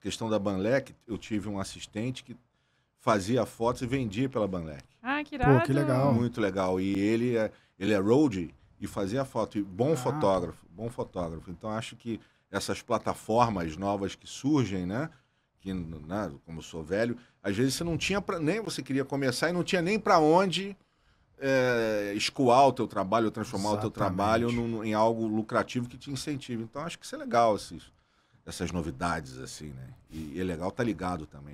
questão da Banlec, eu tive um assistente que fazia fotos e vendia pela Banlec. Ah, que irado. Pô, que legal. Muito legal. E ele é, ele é road e fazia foto. E bom ah. fotógrafo, bom fotógrafo. Então, acho que essas plataformas novas que surgem, né? Que, né, como eu sou velho, às vezes você não tinha pra, nem você queria começar e não tinha nem para onde é, escoar o teu trabalho, transformar Exatamente. o teu trabalho em algo lucrativo que te incentive. Então acho que isso é legal, assim, isso dessas novidades, assim, né? E, e é legal tá ligado também.